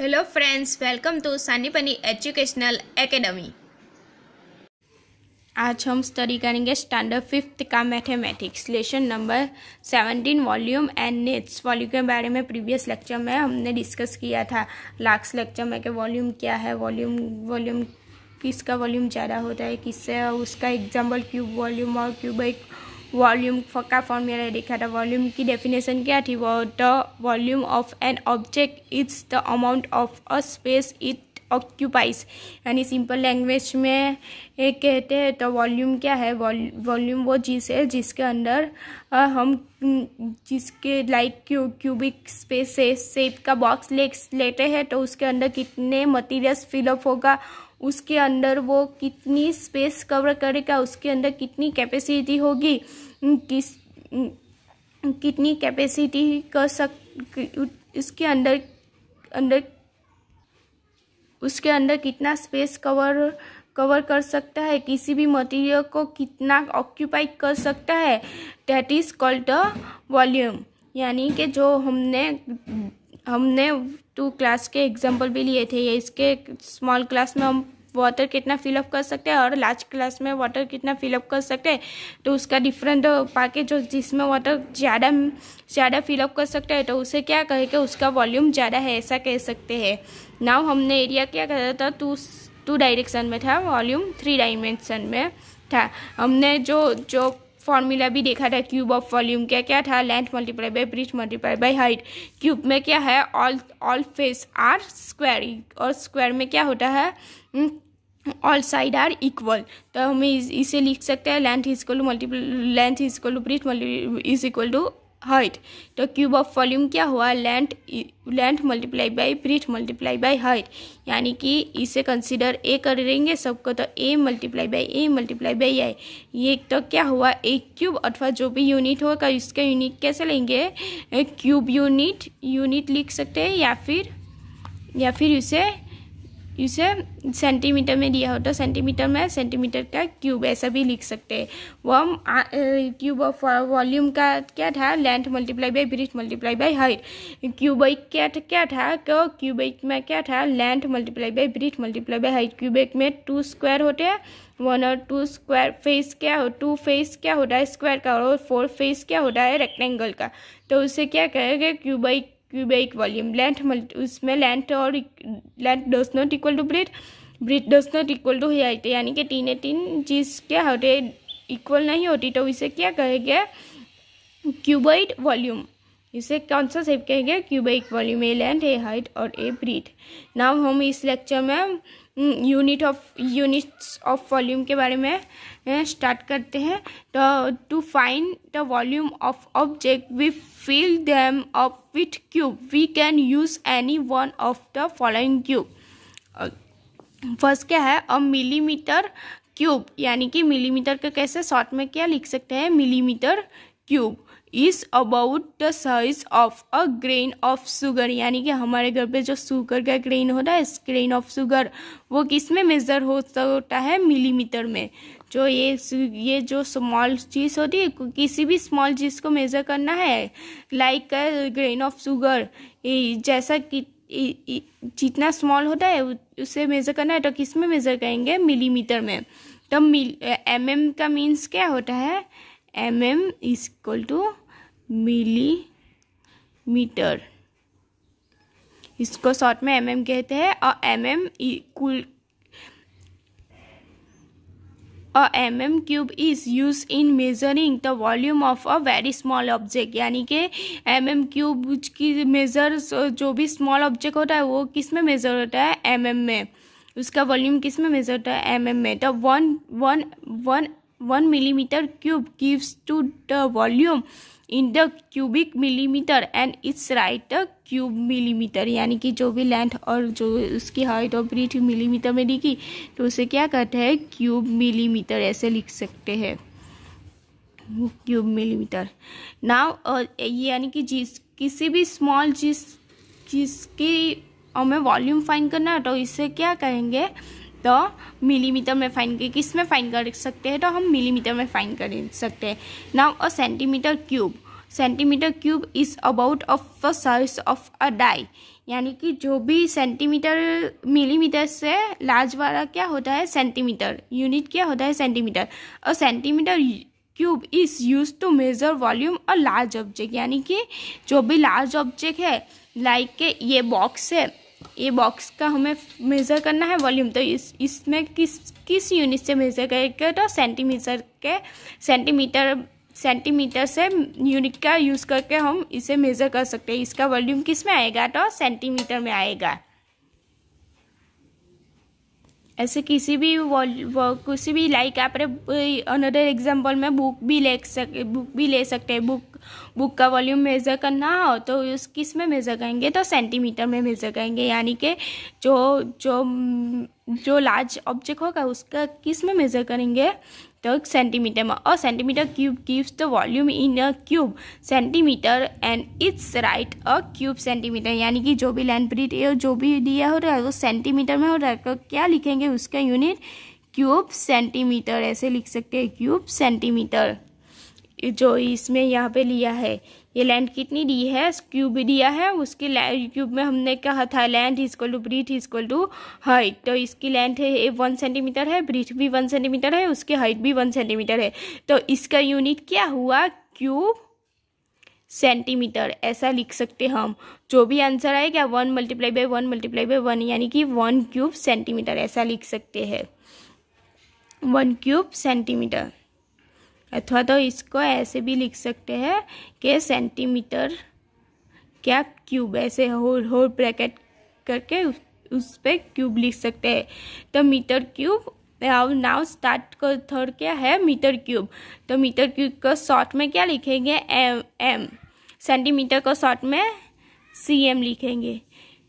Hello friends welcome to Sanipani educational academy आज हम study करेंगे स्टैंडर्ड फिफ्थ का mathematics lesson number seventeen volume and nets volume के बारे में प्रीवियस लेक्चर में हमने डिस्कस किया था लास्ट लेक्चर में कि वॉल्यूम क्या है वॉल्यूम वॉल्यूम किसका वॉल्यूम ज़्यादा होता है किससे उसका एग्जाम्पल क्यूब वॉल्यूम और क्यूब एक वॉल्यूम का फॉर्मूला देखा था वॉल्यूम की डेफिनेशन क्या थी वो the volume of an object is the amount of a space it occupies यानी सिंपल लैंग्वेज में एक कहते हैं तो वॉल्यूम क्या है वॉल्यूम वो चीज़ है जिसके अंदर हम जिसके लाइक क्यू क्यूबिक स्पेस से शेप का बॉक्स ले लेते हैं तो उसके अंदर कितने मटीरियल्स फिलअप होगा उसके अंदर वो कितनी स्पेस कवर करेगा उसके अंदर कितनी कैपेसिटी होगी किस कितनी कैपेसिटी कर सक इसके अंदर अंदर उसके अंदर कितना स्पेस कवर कवर कर सकता है किसी भी मटेरियल को कितना ऑक्यूपाई कर सकता है that is called the volume यानी कि जो हमने हमने टू क्लास के एग्जाम्पल भी लिए थे ये इसके स्मॉल क्लास में हम वाटर कितना फिलअप कर सकते हैं और लार्ज क्लास में वाटर कितना फिलअप कर सकते हैं तो उसका डिफरेंट पाके जो जिसमें वाटर ज़्यादा ज़्यादा फिलअप कर सकते हैं तो उसे क्या कहे कि उसका वॉल्यूम ज़्यादा है ऐसा कह सकते हैं नाव हमने एरिया क्या कहा था टू टू डायरेक्शन में था वॉल्यूम थ्री डायमेंशन में था हमने जो जो फॉर्मूला भी देखा था क्यूब ऑफ वॉल्यूम क्या क्या था length multiply by breadth multiply by height cube में क्या है all all face are square और स्क्वायर में क्या होता है ऑल साइड आर इक्वल तो हम इसे लिख सकते हैं length is equal to multiple length is equal to breadth is equal to height तो क्यूब ऑफ वॉल्यूम क्या हुआ length length multiply by breadth multiply by height यानी कि इसे कंसिडर ए कर सबको तो A multiply by A multiply by I ये तो क्या हुआ एक क्यूब अथवा जो भी यूनिट होगा इसका यूनिट कैसे लेंगे क्यूब यूनिट यूनिट लिख सकते हैं या फिर या फिर इसे इसे सेंटीमीटर में दिया हो तो सेंटीमीटर में सेंटीमीटर का क्यूब ऐसा भी लिख सकते हैं वो हम क्यूब ऑफ वॉल्यूम का क्या था length multiply by breadth multiply by height cubic क्या था क्या था तो क्यूबिक में क्या था length multiply by breadth multiply by height cubic में टू स्क्वायर होते हैं वन और टू स्क्वायर फेस क्या हो टू फेस क्या होता है स्क्वायर का और फोर फेस क्या होता है रेक्टेंगल का तो उसे क्या कहेगा क्यूबिक cubic volume length उसमें लेंथ और length does not equal to breadth breadth does not equal to height यानी कि तीन तीन चीज़ के हाइट इक्वल नहीं होती तो इसे क्या कहेंगे क्यूबाइट वॉल्यूम इसे कौन सा शेप कहेंगे cuboid volume a length a height और ए ब्रीथ नाउ हम इस लेक्चर में unit of units of volume के बारे में स्टार्ट करते हैं तो to find the volume of object we fill them of with cube we can use any one of the following cube first क्या है अ मिलीमीटर क्यूब यानी कि मिलीमीटर का कैसे शॉर्ट में क्या लिख सकते हैं millimetre cube is about the size of a grain of sugar यानी कि हमारे घर पे जो शुगर का ग्रेन होता है ग्रेन ऑफ सुगर वो किस में मेज़र होता है मिलीमीटर में जो ये ये जो स्मॉल चीज़ होती है किसी भी स्मॉल चीज़ को मेज़र करना है लाइक ग्रेन ऑफ शुगर जैसा कि जितना स्मॉल होता है उसे मेज़र करना है तो किस में मेज़र करेंगे मिलीमीटर में तो मिल एम एम का मीन्स क्या होता है M M is equal to millimetre इसको शॉर्ट में एम mm एम कहते हैं और M M equal M M cube is use in measuring the volume of a very small object यानी कि एम एम क्यूब की measure जो भी स्मॉल ऑब्जेक्ट होता है वो किस में मेज़र होता है एम mm एम में उसका वॉल्यूम किस में मेज़र होता है एम mm एम में the one one one one millimetre cube gives to the volume in the cubic millimetre and it's right cube millimetre यानी कि जो भी लेंथ और जो उसकी हाइट और ब्रीथ मिलीमीटर में लिखी तो उसे क्या कहते हैं क्यूब मिलीमीटर ऐसे लिख सकते हैं क्यूब मिलीमीटर नाव यानी कि जिस किसी भी स्मॉल जिस जिसकी हमें वॉल्यूम फाइन करना है तो इसे क्या कहेंगे तो मिलीमीटर में फाइन किस में फाइन कर सकते हैं तो हम मिलीमीटर में फाइन कर सकते हैं now a centimetre cube centimetre cube is about of the size of a die यानी कि जो भी सेंटीमीटर मिलीमीटर से लार्ज वाला क्या होता है सेंटीमीटर यूनिट क्या होता है centimetre a centimetre cube is use to measure volume a large object यानी कि जो भी लार्ज ऑब्जेक्ट है लाइक के ये बॉक्स है ये बॉक्स का हमें मेज़र करना है वॉल्यूम तो इस इसमें किस किस यूनिट से मेज़र करेगा तो सेंटीमीटर के सेंटीमीटर सेंटीमीटर से यूनिट का यूज़ करके हम इसे मेज़र कर सकते हैं इसका वॉल्यूम किस में आएगा तो सेंटीमीटर में आएगा ऐसे किसी भी किसी भी लाइक आप अनदर एग्जाम्पल में बुक भी ले सक बुक भी ले सकते हैं बुक बुक का वॉल्यूम मेज़र करना हो तो उस किस में मेज़र करेंगे तो सेंटीमीटर में मेज़र करेंगे यानी कि जो जो जो लार्ज ऑब्जेक्ट होगा उसका किस में मेज़र करेंगे the centimeter. A centimeter cube gives the volume in a cube centimeter and it's right a cube centimeter. यानी कि जो भी लेंथ ब्रीथ जो भी दिया हो रहा है वो सेंटीमीटर में हो रहा है तो क्या लिखेंगे उसका यूनिट क्यूब सेंटीमीटर ऐसे लिख सकते हैं क्यूब सेंटीमीटर जो इसमें यहाँ पे लिया है ये लैंड कितनी दी है क्यूब दिया है उसकी क्यूब में हमने कहा था land is equal to breadth is equal to height तो इसकी लेंथ वन सेंटीमीटर है ब्रीथ भी वन सेंटीमीटर है उसकी हाइट भी वन सेंटीमीटर है तो इसका यूनिट क्या हुआ क्यूब सेंटीमीटर ऐसा लिख सकते हम जो भी आंसर आएगा one multiply by one multiply by one यानी कि वन क्यूब सेंटीमीटर ऐसा लिख सकते हैं वन क्यूब सेंटीमीटर अथवा तो इसको ऐसे भी लिख सकते हैं कि सेंटीमीटर क्या क्यूब ऐसे होल होल ब्रैकेट करके उस, उस पर क्यूब लिख सकते हैं तो मीटर क्यूब और नाउ स्टार्ट को थर्ड क्या है मीटर क्यूब तो मीटर क्यूब को शॉर्ट में क्या लिखेंगे एम एम सेंटीमीटर को शॉर्ट में सी एम लिखेंगे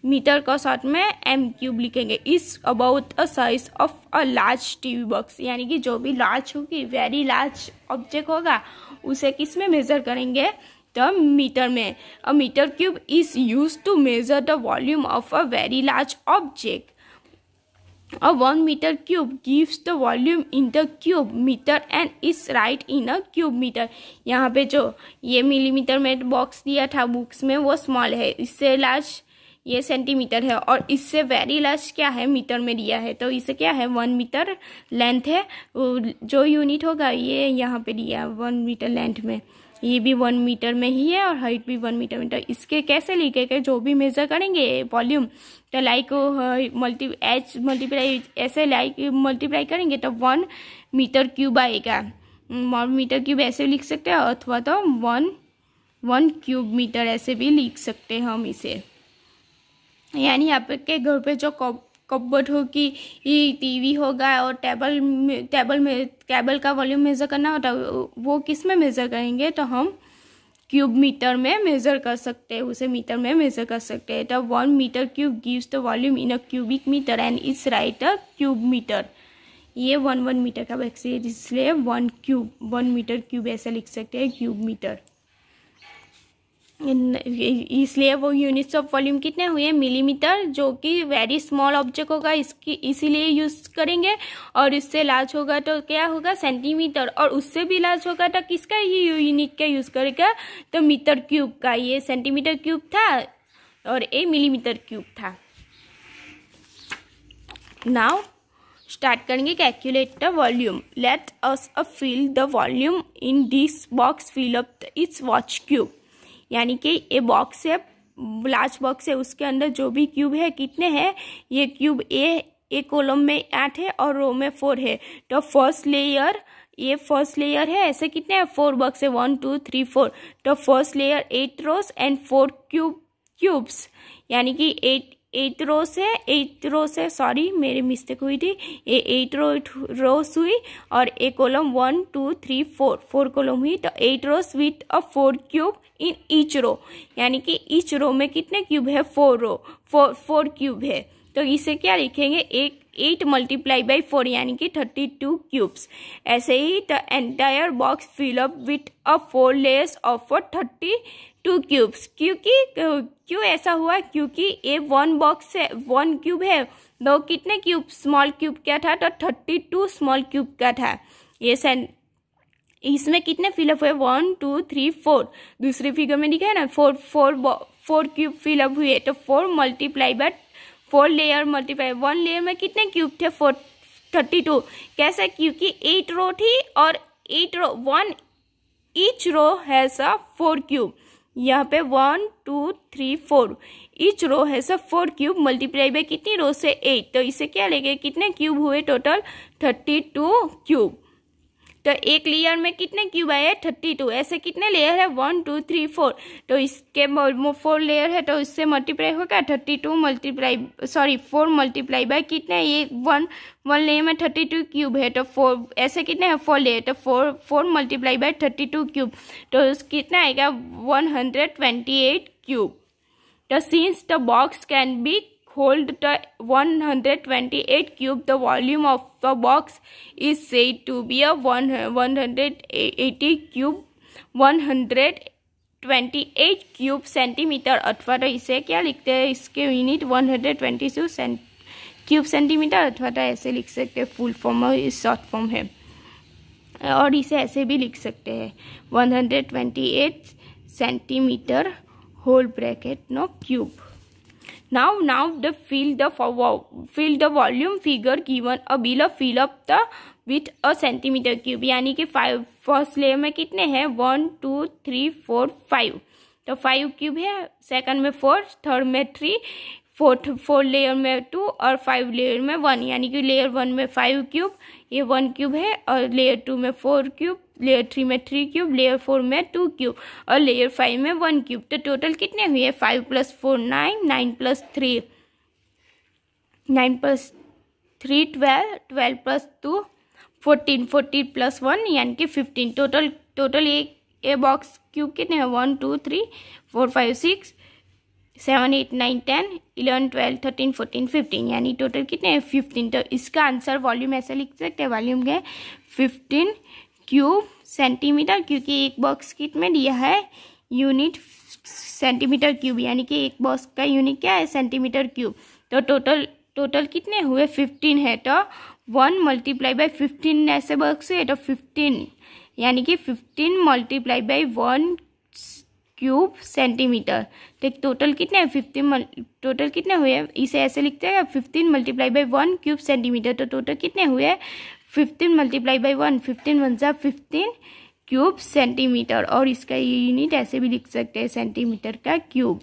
मीटर का साथ में एम क्यूब लिखेंगे is about a size of a large TV box यानी कि जो भी लार्ज होगी वेरी लार्ज ऑब्जेक्ट होगा उसे किस में मेज़र करेंगे द मीटर में a metre cube is use to measure the volume of a very large object a one metre cube gives the volume in the cube metre and is right in a cube metre यहाँ पे जो ये millimetre में box दिया था books में वो small है इससे लार्ज ये सेंटीमीटर है और इससे वेरी लास्ट क्या है मीटर में दिया है तो इसे क्या है वन मीटर लेंथ है जो यूनिट होगा ये यहाँ पे दिया वन मीटर लेंथ में ये भी वन मीटर में ही है और हाइट भी वन मीटर में तो इसके कैसे लिखेगा जो भी मेज़र करेंगे वॉल्यूम तो लाइक मल्टी एच मल्टीप्लाई ऐसे लाइक मल्टीप्लाई करेंगे तो वन मीटर क्यूब आएगा वन मीटर क्यूब ऐसे लिख सकते हैं अथवा तो वन वन क्यूब मीटर ऐसे भी लिख सकते हैं हम इसे यानी आपके घर पे जो कबर्ड होगी टीवी होगा और टेबल टेबल में टेबल का वॉल्यूम मेज़र करना होता वो किस में मेज़र करेंगे तो हम क्यूब मीटर में मेज़र कर सकते हैं उसे मीटर में मेज़र कर सकते हैं तो one metre cube gives the volume in a cubic metre and it's right a cube metre ये वन वन मीटर का वैक्सीन इसलिए one cube one metre cube ऐसा लिख सकते हैं क्यूब मीटर इसलिए वो यूनिट्स ऑफ वॉल्यूम कितने हुए मिलीमीटर जो कि वेरी स्मॉल ऑब्जेक्ट होगा इसकी इसीलिए यूज़ करेंगे और इससे लार्ज होगा तो क्या होगा सेंटीमीटर और उससे भी लार्ज होगा तो किसका ये यूनिट का यूज़ करेगा तो मीटर क्यूब का ये सेंटीमीटर क्यूब था और ए मिलीमीटर क्यूब था नाउ स्टार्ट करेंगे calculate the volume let us a fill the volume in this box fill up it's watch cube यानी कि ये बॉक्स है लार्ज बॉक्स है उसके अंदर जो भी क्यूब है कितने हैं ये क्यूब ए ए कॉलम में आठ है और रो में फोर है तो फर्स्ट लेयर ये फर्स्ट लेयर है ऐसे कितने हैं फोर बॉक्स है वन टू थ्री फोर तो first layer eight rows and four cube cubes यानी कि एट एट रो से एट रो से सॉरी मेरी मिस्टेक हुई थी ये एट रो रोस हुई और a column one two three four four column हुई तो eight rows with a four cube in each row यानी कि ईच रो में कितने क्यूब है four row four four cube है तो इसे क्या लिखेंगे एक एट मल्टीप्लाई बाई फोर यानी कि थर्टी टू क्यूब्स ऐसे ही the entire box fill up with a four layers of a thirty two cubes क्योंकि क्यों ऐसा हुआ क्योंकि ये वन बॉक्स है वन क्यूब है दो कितने क्यूब स्मॉल क्यूब का था तो थर्टी टू स्मॉल क्यूब का था ये सैन इसमें कितने फिलअप हुए वन टू थ्री फोर दूसरे फिगर में दिखा है ना four four four cube fill up हुए तो four multiply but four layer multiply one layer में कितने क्यूब थे फोर थर्टी टू कैसे क्योंकि एट रो थी और eight row one each row has a four cube यहाँ पे one two three four each row है सब फोर क्यूब मल्टीप्लाई बाई कितनी रो से एट तो इसे क्या लेंगे कितने क्यूब हुए टोटल थर्टी टू क्यूब तो एक लेयर में कितने क्यूब आए हैं थर्टी टू ऐसे कितने लेयर है वन टू थ्री फोर तो इसके फोर लेयर है तो इससे मल्टीप्लाई होगा thirty two multiply sorry four multiply by कितने ये वन वन लेयर में थर्टी टू क्यूब है तो फोर ऐसे कितने हैं फोर लेयर तो four four multiply by thirty two cube तो कितना आएगा one hundred twenty eight cube तो since the box can be hold the 128 cube, the volume of the box is said to be a 180 cube 128 cube centimetre अथवा तो इसे क्या लिखते हैं इसके यूनिट 122 सेंट क्यूब सेंटीमीटर अथवा तो ऐसे लिख सकते हैं फुल फॉर्म और शॉर्ट फॉर्म है और इसे ऐसे भी लिख सकते हैं 128 centimetre whole bracket no cube Now, now the fill the fill the volume figure given a below fill up the with a centimetre cube यानी कि फाइव फर्स्ट लेयर में कितने हैं one two three four five तो five cube है second में four third में three fourth four layer में टू और फाइव लेयर में वन यानी कि लेयर वन में फाइव क्यूब ये वन क्यूब है और लेयर टू में फोर क्यूब लेयर थ्री में थ्री क्यूब लेयर फोर में टू क्यूब और लेयर फाइव में वन क्यूब तो टोटल कितने हुए five plus four nine nine plus three nine plus three twelve twelve plus two fourteen fourteen plus one यानी कि fifteen total total ये ये बॉक्स क्यूब कितने हैं one two three four five six seven eight nine ten eleven twelve thirteen fourteen fifteen यानी total कितने हैं fifteen तो इसका आंसर वॉल्यूम ऐसा लिख सकते हैं वॉल्यूम के फिफ्टीन क्यूब सेंटीमीटर क्योंकि एक बॉक्स किट में दिया है यूनिट सेंटीमीटर क्यूब यानी कि एक बॉक्स का यूनिट क्या है सेंटीमीटर क्यूब तो टोटल टोटल कितने हुए फिफ्टीन है तो वन मल्टीप्लाई बाई फिफ्टीन ऐसे बॉक्स है तो फिफ्टीन यानी कि fifteen multiply by one cube centimetre तो टोटल कितने हैं फिफ्टीन टोटल कितने हुए इसे ऐसे लिखते हैं fifteen multiply by one cube centimetre तो टोटल कितने हुए fifteen multiply by one fifteen one सा फिफ्टीन क्यूब सेंटीमीटर और इसका ये यूनिट ऐसे भी लिख सकते हैं सेंटीमीटर का क्यूब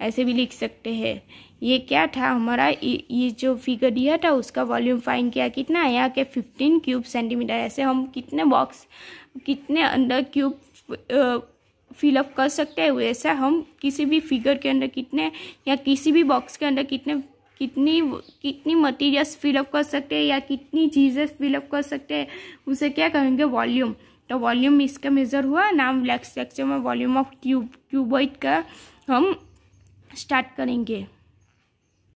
ऐसे भी लिख सकते हैं ये क्या था हमारा ये जो फिगर दिया था उसका वॉल्यूम फाइन किया कितना है यहाँ के फिफ्टीन क्यूब सेंटीमीटर ऐसे हम कितने बॉक्स कितने अंदर क्यूब फिलअप कर सकते हैं वैसा हम किसी भी फिगर के अंदर कितने या किसी भी बॉक्स के अंदर कितने कितनी कितनी मटेरियल्स फिलअप कर सकते हैं या कितनी चीज़ें फिलअप कर सकते हैं उसे क्या कहेंगे वॉल्यूम तो वॉल्यूम इसका मेज़र हुआ नाम लेक्स लेक्चर में वॉल्यूम ऑफ क्यूब क्यूबॉइड का हम स्टार्ट करेंगे